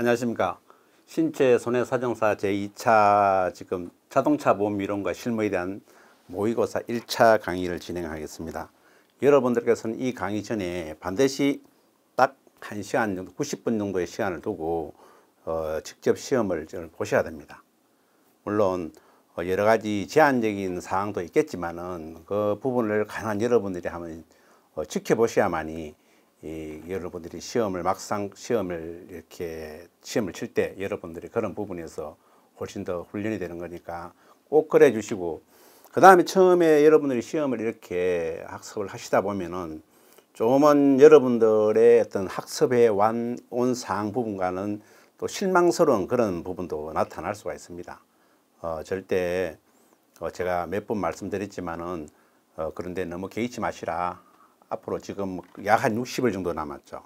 안녕하십니까. 신체 손해사정사 제2차 지금 자동차 보험 이론과 실무에 대한 모의고사 1차 강의를 진행하겠습니다. 여러분들께서는 이 강의 전에 반드시 딱 1시간 정도, 90분 정도의 시간을 두고 어, 직접 시험을 보셔야 됩니다. 물론 어, 여러 가지 제한적인 사항도 있겠지만은 그 부분을 가난 여러분들이 한번 어, 지켜보셔야만이 이 여러분들이 시험을 막상 시험을 이렇게 시험을 칠 때 여러분들이 그런 부분에서 훨씬 더 훈련이 되는 거니까 꼭 그래 주시고 그 다음에 처음에 여러분들이 시험을 이렇게 학습을 하시다 보면은 조금은 여러분들의 어떤 학습에 완, 온 사항 부분과는 또 실망스러운 그런 부분도 나타날 수가 있습니다. 어, 절대 어, 제가 몇 번 말씀드렸지만은 어, 그런데 너무 개의치 마시라 앞으로 지금 약 한 60일 정도 남았죠.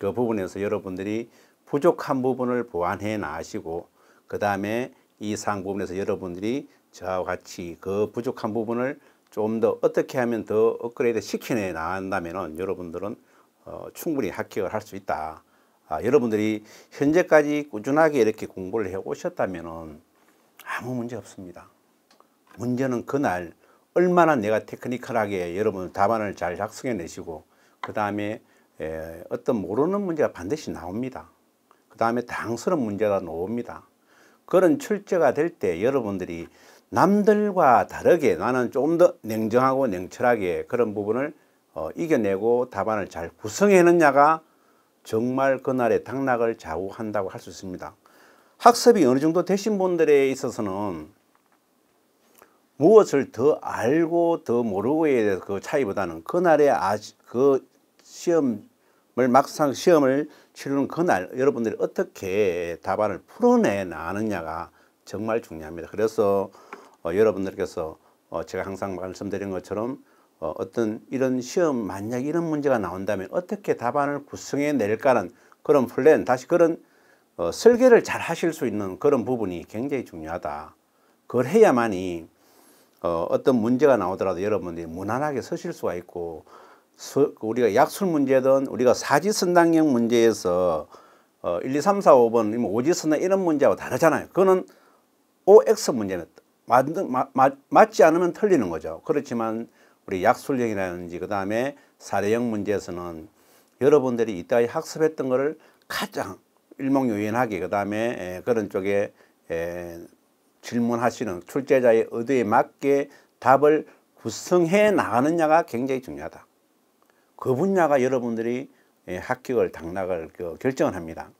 그 부분에서 여러분들이 부족한 부분을 보완해 나가시고 그 다음에 이 상 부분에서 여러분들이 저와 같이 그 부족한 부분을 좀 더 어떻게 하면 더 업그레이드 시키내 나간다면 여러분들은 어, 충분히 합격을 할 수 있다. 아, 여러분들이 현재까지 꾸준하게 이렇게 공부를 해 오셨다면 아무 문제 없습니다. 문제는 그날 얼마나 내가 테크니컬하게 여러분 답안을 잘 작성해 내시고 그 다음에 어떤 모르는 문제가 반드시 나옵니다. 그 다음에 당스러운 문제가 나옵니다. 그런 출제가 될 때 여러분들이 남들과 다르게 나는 좀 더 냉정하고 냉철하게 그런 부분을 어, 이겨내고 답안을 잘구성했느냐가 정말 그날의 당락을 좌우한다고 할 수 있습니다. 학습이 어느 정도 되신 분들에 있어서는 무엇을 더 알고 더 모르고에 대해서 그 차이보다는 그날의 아시, 그 시험을 막상 시험을 치르는 그날 여러분들이 어떻게 답안을 풀어내 나느냐가 정말 중요합니다. 그래서 어, 여러분들께서 어, 제가 항상 말씀드린 것처럼 어, 어떤 이런 시험 만약 이런 문제가 나온다면 어떻게 답안을 구성해 낼까는 그런 플랜 다시 그런 어, 설계를 잘 하실 수 있는 그런 부분이 굉장히 중요하다. 그걸 해야만이 어, 어떤 문제가 나오더라도 여러분들이 무난하게 서실 수가 있고 수, 우리가 약술 문제든 우리가 사지선당형 문제에서 어, 1, 2, 3, 4, 5번 뭐 오지선당 이런 문제하고 다르잖아요. 그거는 OX 문제는 맞, 는 맞, 맞지 않으면 틀리는 거죠. 그렇지만 우리 약술형이라든지 그 다음에 사례형 문제에서는 여러분들이 이따위 학습했던 것을 가장 일목요연하게 그 다음에 예, 그런 쪽에 에, 예, 질문하시는 출제자의 의도에 맞게 답을 구성해 나가느냐가 굉장히 중요하다. 그 분야가 여러분들이 예, 합격을 당락을 그 결정을 합니다.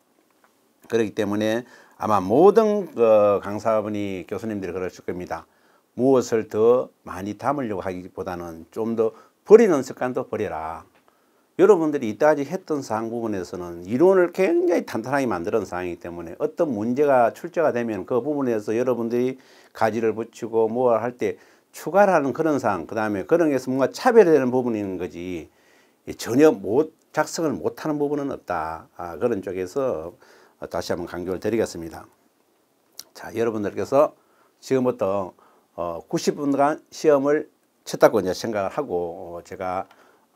그렇기 때문에 아마 모든 그 강사분이 교수님들이 그러실 겁니다. 무엇을 더 많이 담으려고 하기보다는 좀 더 버리는 습관도 버려라. 여러분들이 이따까지 했던 사항 부분에서는 이론을 굉장히 탄탄하게 만드는 사항이기 때문에 어떤 문제가 출제가 되면 그 부분에서 여러분들이 가지를 붙이고 뭐 할 때 추가하는 를 그런 사항 그 다음에 그런 게 뭔가 차별되는 부분이 있는 거지 예, 전혀 못 작성을 못하는 부분은 없다 아, 그런 쪽에서 다시 한번 강조를 드리겠습니다 자 여러분들께서 지금부터 어, 90분간 시험을 쳤다고 이제 생각을 하고 어, 제가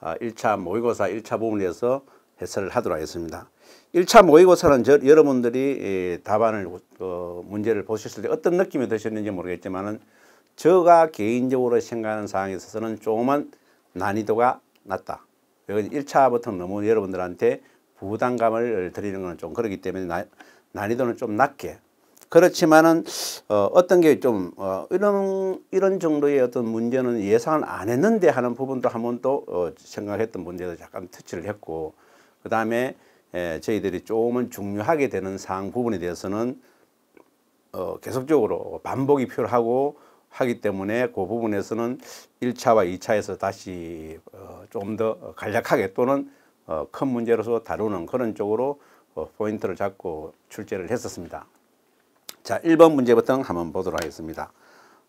1차 아, 모의고사 1차 부분에서 해설을 하도록 하겠습니다. 1차 모의고사는 저, 여러분들이 답안을 어, 문제를 보셨을 때 어떤 느낌이 드셨는지 모르겠지만 제가 개인적으로 생각하는 사항에 있어서는 조금만 난이도가 낮다. 여기 1차부터 너무 여러분들한테 부담감을 드리는 건 좀 그렇기 때문에 나, 난이도는 좀 낮게 그렇지만은 어, 어떤 게 좀 어, 이런 이런 정도의 어떤 문제는 예상을 안 했는데 하는 부분도 한번 또 어, 생각했던 문제도 잠깐 터치를 했고 그 다음에 예, 저희들이 조금은 중요하게 되는 사항 부분에 대해서는 어, 계속적으로 반복이 필요하고 하기 때문에 그 부분에서는 일차와이차에서 다시 어, 좀 더 간략하게 또는 어, 큰 문제로서 다루는 그런 쪽으로 어, 포인트를 잡고 출제를 했었습니다. 자, 1번 문제부터 한번 보도록 하겠습니다.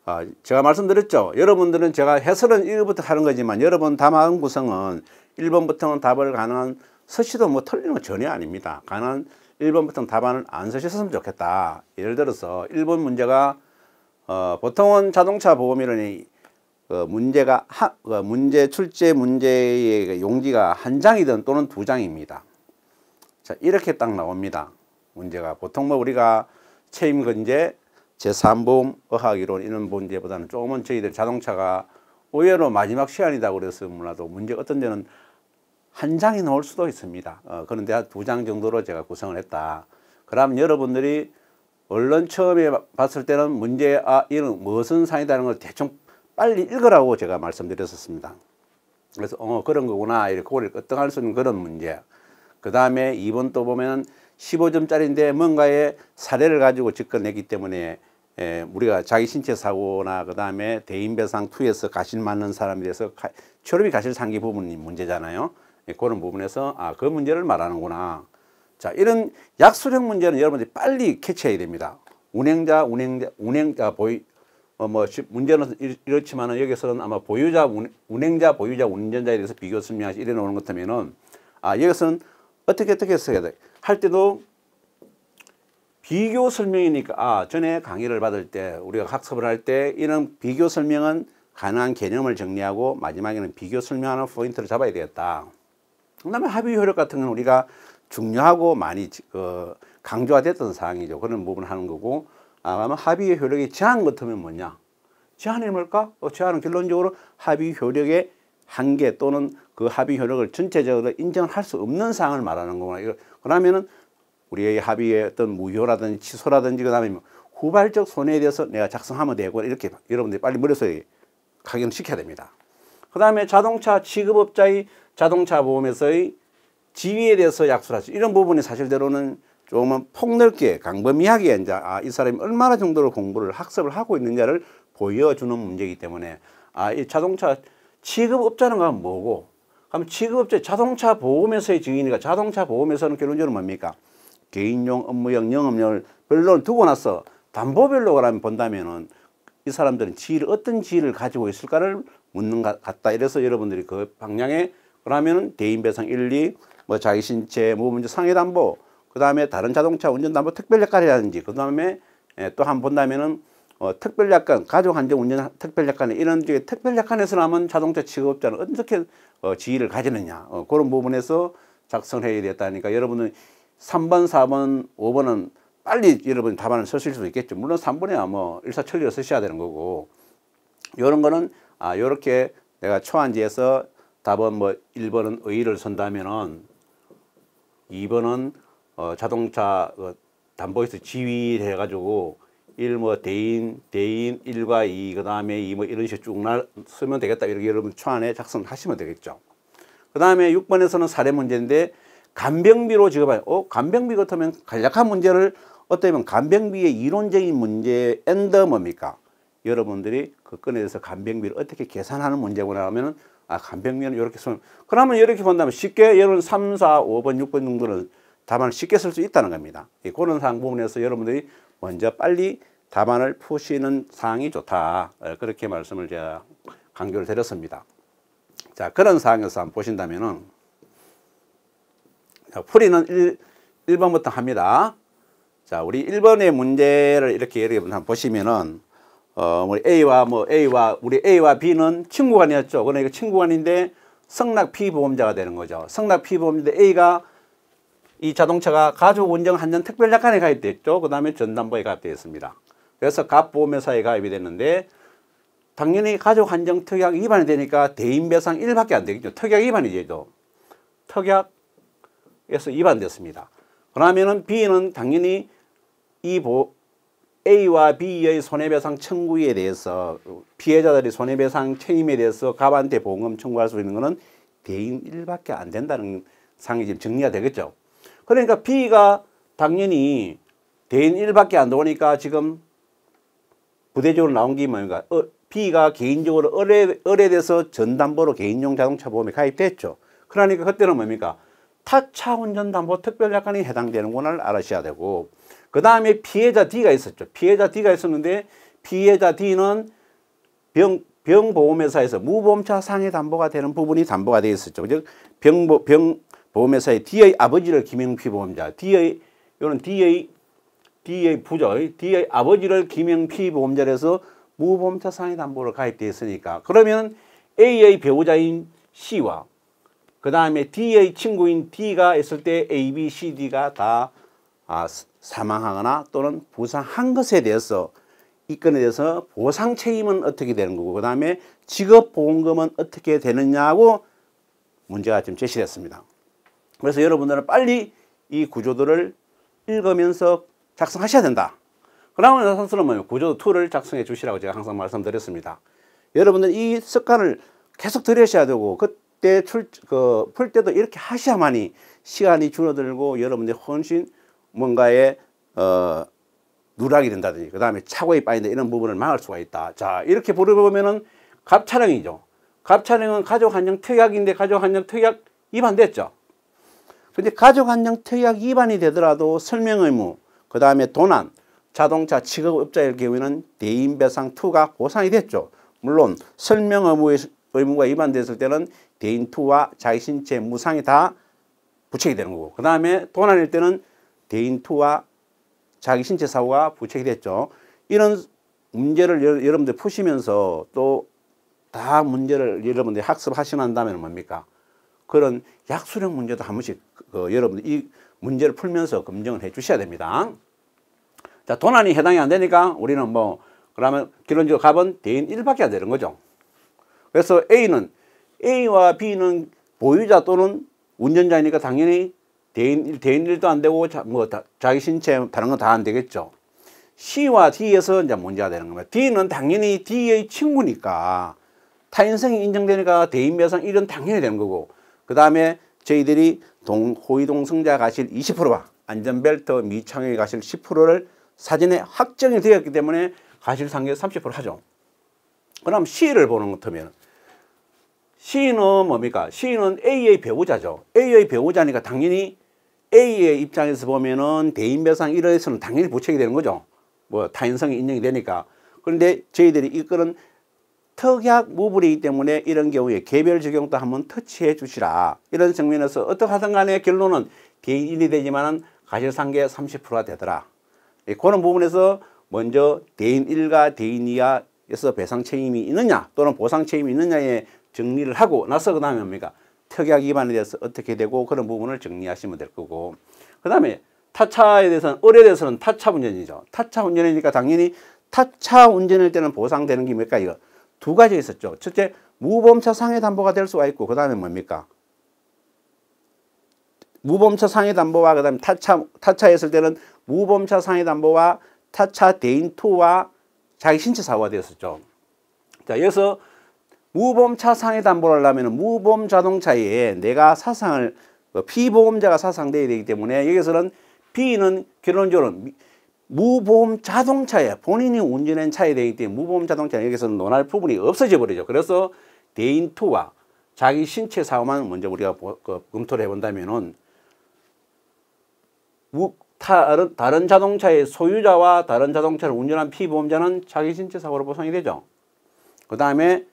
아, 제가 말씀드렸죠. 여러분들은 제가 해설은 1부터 하는 거지만 여러분 담아온 구성은 1번부터는 답을 가능한 서시도 뭐 틀리는 거 전혀 아닙니다. 가능한 1번부터는 답안을 안 쓰셨으면 좋겠다. 예를 들어서 1번 문제가 어, 보통은 자동차 보험이라니 어, 문제가 하, 어, 문제 출제 문제의 용지가 한 장이든 또는 두 장입니다. 자 이렇게 딱 나옵니다. 문제가 보통 뭐 우리가 체임근제, 제3보험 어학이론 이런 문제보다는 조금은 저희들 자동차가 의외로 마지막 시간이다 그래서 몰라도 문제 어떤 데는 한 장이 나올 수도 있습니다. 어, 그런데 두 장 정도로 제가 구성을 했다. 그럼 여러분들이 얼른 처음에 봤을 때는 문제, 아, 이런 무슨 사이다는걸 대충 빨리 읽으라고 제가 말씀드렸었습니다. 그래서, 어, 그런 거구나. 이렇게 고를 끄떡할 수 있는 그런 문제. 그 다음에 이번또 보면은 15점짜리인데 뭔가의 사례를 가지고 접근했기 때문에 에, 예, 우리가 자기 신체 사고나 그 다음에 대인배상 투에서 가신 맞는 사람에 대해서 가, 업이 가실 상기 부분이 문제잖아요. 예, 그런 부분에서 아 그 문제를 말하는구나. 자 이런 약수령 문제는 여러분들이 빨리 캐치해야 됩니다. 운행자 운행자 운행자 보이 어, 뭐 문제는 이렇지만은 여기서는 아마 보유자 운, 행자 보유자 운전자에 대해서 비교 설명하시 이래 놓는 것다면은 아 여기서는 어떻게 어떻게 써야 돼. 할 때도 비교 설명이니까 아 전에 강의를 받을 때 우리가 학습을 할 때 이런 비교 설명은 가능한 개념을 정리하고 마지막에는 비교 설명하는 포인트를 잡아야 되겠다. 그 다음에 합의 효력 같은 건 우리가 중요하고 많이 어, 강조화됐던 사항이죠. 그런 부분을 하는 거고 아마 합의의 효력이 제한 같으면 뭐냐? 제한이 뭘까? 어, 제한은 결론적으로 합의 효력의 한계 또는 그 합의 효력을 전체적으로 인정할 수 없는 사항을 말하는 거구나. 이걸 그러면은 우리의 합의의 어떤 무효라든지 취소라든지 그다음에 뭐 후발적 손해에 대해서 내가 작성하면 되고 이렇게 여러분들이 빨리 머릿속에 각인을 시켜야 됩니다. 그다음에 자동차 취급업자의 자동차 보험에서의 지위에 대해서 약속하죠. 이런 부분이 사실대로는 조금은 폭넓게 강범위하게 이제 아, 이 사람이 얼마나 정도로 공부를 학습을 하고 있는지를 보여주는 문제이기 때문에 아, 이 자동차 취급업자는 건 뭐고? 그럼 취급업자 자동차 보험에서의 증인이니까 자동차 보험에서는 결론적으로 뭡니까? 개인용, 업무용, 영업용을 별로 두고 나서 담보별로 그러면 본다면은 이 사람들은 지위를 어떤 지위를 가지고 있을까를 묻는 것 같다. 이래서 여러분들이 그 방향에 그러면은 대인배상 1, 2, 뭐 자기 신체, 무문제 상해담보, 그 다음에 다른 자동차 운전담보 특별약관이라든지, 그 다음에 예, 또한 본다면은 어, 특별약관, 가족안전 운전 특별약관에 이런 쪽에 특별약관에서 남은 자동차 취급자는 어떻게 어, 지위를 가지느냐 어, 그런 부분에서 작성해야 됐다니까 여러분은 3번, 4번, 5번은 빨리 여러분 답안을 쓰실 수도 있겠죠. 물론 3번에야뭐 일사천리로 쓰셔야 되는 거고 요런 거는 아 요렇게 내가 초안지에서 답은 뭐 1번은 의의를 선다면은 2번은 어, 자동차 어, 담보에서 지휘를 해가지고 일뭐 대인, 대인 일과이 그다음에 이 뭐 이런 식으로 쭉날 쓰면 되겠다. 이렇게 여러분 초안에 작성하시면 되겠죠. 그다음에 육번에서는 사례 문제인데 간병비로 지급할 어, 간병비 같으면 간략한 문제를 어떻게 보면 간병비의 이론적인 문제 엔더 뭡니까? 여러분들이 그 꺼내서 간병비를 어떻게 계산하는 문제구나 하면은 아, 간병비는 이렇게 쓰면 그러면 이렇게 본다면 쉽게 여러분 삼, 사, 오 번 육 번 정도는 답안을 쉽게 쓸 수 있다는 겁니다. 예, 고런 상황 부분에서 여러분들이 먼저 빨리 답안을 푸시는 사항이 좋다. 예, 그렇게 말씀을 제가 강조를 드렸습니다. 자, 그런 사항에서 한번 보신다면은 자, 풀이는 1, 번부터 합니다. 자, 우리 1번의 문제를 이렇게 여러분 한번 보시면은 어, 우 뭐 A와 뭐 A와 우리 A와 B는 친구간이었죠. 그러니까 친구간인데 성락 피보험자가 되는 거죠. 성락 피보험자인데 A가 이 자동차가 가족 운전 한전 특별약관에 가입됐죠그 다음에 전담보에 가입되었습니다 그래서 갑보험회사에 가입이 됐는데 당연히 가족 한정 특약 위반이 되니까 대인 배상 1밖에 안 되겠죠. 특약 위반이 죠 특약에서 위반됐습니다. 그러면은 B는 당연히 이 보, A와 B의 손해배상 청구에 대해서 피해자들이 손해배상 책임에 대해서 갑한테 보험금 청구할 수 있는 것은 대인 1밖에 안 된다는 상이 지금 정리가 되겠죠. 그러니까 B가 당연히 대인 1밖에 안 들어오니까 지금 부대적으로 나온 게 뭡니까? 어, B가 개인적으로 의뢰, 의뢰돼서 전담보로 개인용 자동차 보험에 가입됐죠. 그러니까 그때는 뭡니까? 타차 운전담보 특별약관이 해당되는구나를 알아셔야 되고 그 다음에 피해자 D가 있었죠. 피해자 D가 있었는데 피해자 D는 병, 병보험회사에서 무보험차 상해 담보가 되는 부분이 담보가 되어 있었죠. 즉 병보, 병, 보험회사의 D의 아버지를 김영피 보험자, D의, 요는 D의, D의 부조의 D의 아버지를 김영피 보험자에서 무보험자 상해 담보로 가입되어 있으니까. 그러면 A의 배우자인 C와 그 다음에 D의 친구인 D가 있을 때 A, B, C, D가 다 아, 사망하거나 또는 부상한 것에 대해서 이 건에 대해서 보상 책임은 어떻게 되는 거고 그 다음에 직업보험금은 어떻게 되느냐고 문제가 지금 제시됐습니다. 그래서 여러분들은 빨리 이 구조들을 읽으면서 작성하셔야 된다. 그러면 선수는 뭐예요? 구조 2를 작성해 주시라고 제가 항상 말씀드렸습니다. 여러분들 이 습관을 계속 들여셔야 되고 그때 출, 그, 풀 때도 이렇게 하셔야만이 시간이 줄어들고 여러분들이 훨씬 뭔가에 어, 누락이 된다든지 그 다음에 착오에 빠진다 이런 부분을 막을 수가 있다. 자 이렇게 부르보면은 갑차량이죠. 갑차량은 가족 한정 특약인데 가족 한정 특약 위반됐죠. 근데 가족안전특약 위반이 되더라도 설명의무, 그 다음에 도난, 자동차 취급업자일 경우에는 대인배상 투가 보상이 됐죠. 물론 설명의무의 의무가 위반됐을 때는 대인 투와 자기 신체 무상이 다 부책이 되는 거고 그 다음에 도난일 때는 대인 투와 자기 신체 사고가 부책이 됐죠. 이런 문제를 여러분들 푸시면서 또 다 문제를 여러분들이 학습하시는 다면 뭡니까? 그런 약수령 문제도 한 번씩 그, 그 여러분들 이 문제를 풀면서 검증을 해 주셔야 됩니다. 자, 도난이 해당이 안 되니까 우리는 뭐 그러면 결론적 값은 대인 1밖에 안 되는 거죠. 그래서 A는 A와 B는 보유자 또는 운전자이니까 당연히 대인, 대인 1도 안 되고 자, 뭐 다, 자기 신체 다른 건 다 안 되겠죠. C와 D에서 이제 문제가 되는 겁니다. D는 당연히 D의 친구니까 타인성이 인정되니까 대인 배상 이런 당연히 되는 거고 그 다음에 저희들이 동, 호위동승자 가실 20%와 안전벨트 미창의 가실 10%를 사전에 확정이 되었기 때문에 가실 상계 30% 하죠. 그럼 C를 보는 것하면 C는 뭡니까? C는 A의 배우자죠. A의 배우자니까 당연히 A의 입장에서 보면은 대인배상 1호에서는 당연히 부책이 되는 거죠. 뭐 타인성이 인정이 되니까. 그런데 저희들이 이거는 특약 무불이기 때문에 이런 경우에 개별 적용도 한번 터치해 주시라. 이런 측면에서 어떠하든 간에 결론은 개인이 되지만 가실상계 30%가 되더라. 예, 그런 부분에서 먼저 대인 1과 대인 2가에서 배상 책임이 있느냐 또는 보상 책임이 있느냐에 정리를 하고 나서 그 다음에 뭡니까? 특약 위반에 대해서 어떻게 되고 그런 부분을 정리하시면 될 거고 그 다음에 타차에 대해서는 을에 대해서는 타차 운전이죠. 타차 운전이니까 당연히 타차 운전일 때는 보상되는 게몇까 이거? 두 가지 있었죠. 첫째, 무보험차 상해 담보가 될 수가 있고, 그 다음에 뭡니까? 무보험차 상해 담보와 그 다음에 타차, 타차했을 때는 무보험차 상해 담보와 타차 대인토와 자기 신체 사고가 되었었죠. 자, 여기서 무보험차 상해 담보를 하려면 무보험 자동차에 내가 사상을 그 피보험자가 사상되어야 되기 때문에 여기서는 B는 결론적으로 무보험 자동차에 본인이 운전한 차에 대기 때문에 무보험 자동차는 여기서는 논할 부분이 없어져 버리죠. 그래서 대인투와 자기 신체 사고만 먼저 우리가 그 검토를 해본다면은 다른, 다른 자동차의 소유자와 다른 자동차를 운전한 피보험자는 자기 신체 사고로 보상이 되죠. 그 다음에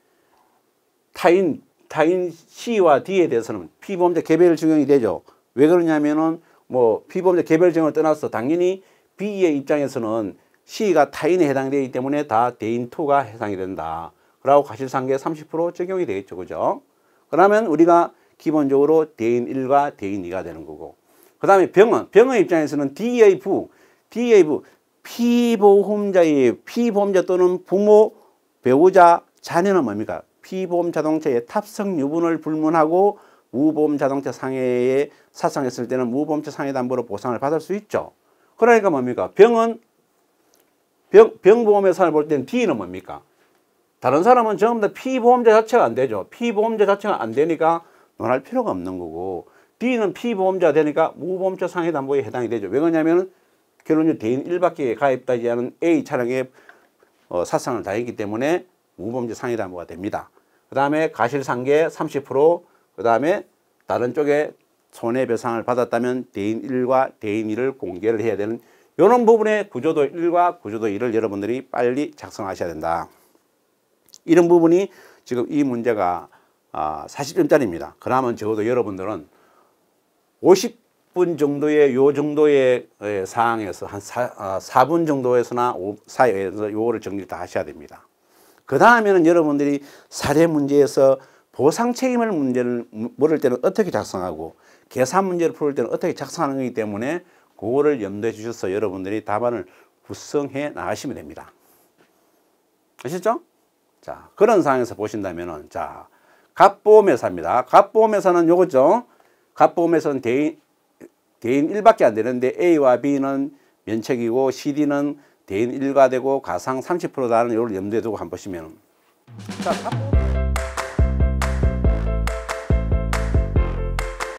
타인, 타인 C와 D에 대해서는 피보험자 개별 증명이 되죠. 왜 그러냐면은 뭐 피보험자 개별 증명을 떠나서 당연히 B의 입장에서는 C가 타인에 해당되기 때문에 다 대인 2가 해당이 된다. 그러고 가실상계 30% 적용이 되겠죠. 그죠? 그러면 우리가 기본적으로 대인 1과 대인 2가 되는 거고 그 다음에 병원, 병원 입장에서는 DA 부, DA 부, 피보험자의 피보험자 또는 부모, 배우자, 자녀는 뭡니까? 피보험 자동차의 탑승 유분을 불문하고 무보험 자동차 상해에 사상했을 때는 무보험차 상해 담보로 보상을 받을 수 있죠. 그러니까 뭡니까? 병은 병, 병보험의 산을 볼 때는 D는 뭡니까? 다른 사람은 전부 다 피보험자 자체가 안 되죠. 피보험자 자체가 안 되니까 논할 필요가 없는 거고 D는 피보험자 되니까 무보험자 상해 담보에 해당이 되죠. 왜 그러냐면 결론적으로 대인 1밖에 가입되지 않은 A 차량의 어, 사상을 다했기 때문에 무보험자 상해 담보가 됩니다. 그 다음에 가실상계 30%그 다음에 다른 쪽에 손해배상을 받았다면 대인 1과 대인 2를 공개를 해야 되는 이런 부분에 구조도 1과 구조도 2를 여러분들이 빨리 작성하셔야 된다. 이런 부분이 지금 이 문제가 아, 40점짜리입니다. 그러면 적어도 여러분들은 50분 정도의 요 정도의 사항에서 한 사, 4분 아, 정도에서나 5, 사이에서 요거를 정리를 다 하셔야 됩니다. 그 다음에는 여러분들이 사례 문제에서 보상 책임을 문제를 물을 때는 어떻게 작성하고 계산 문제를 풀 때는 어떻게 작성하는기 때문에 그거를 염두에 주셔서 여러분들이 답안을 구성해 나가시면 됩니다. 아시죠? 자, 그런 상황에서 보신다면은, 자, 갑보험회사입니다. 갑보험회사는 요거죠. 갑보험회사는 대인, 대인 1밖에 안 되는데 A와 B는 면책이고 CD는 대인 1가 되고 가상 3 0하는 요걸 염두에 두고 한번 보시면은. 자, 갑보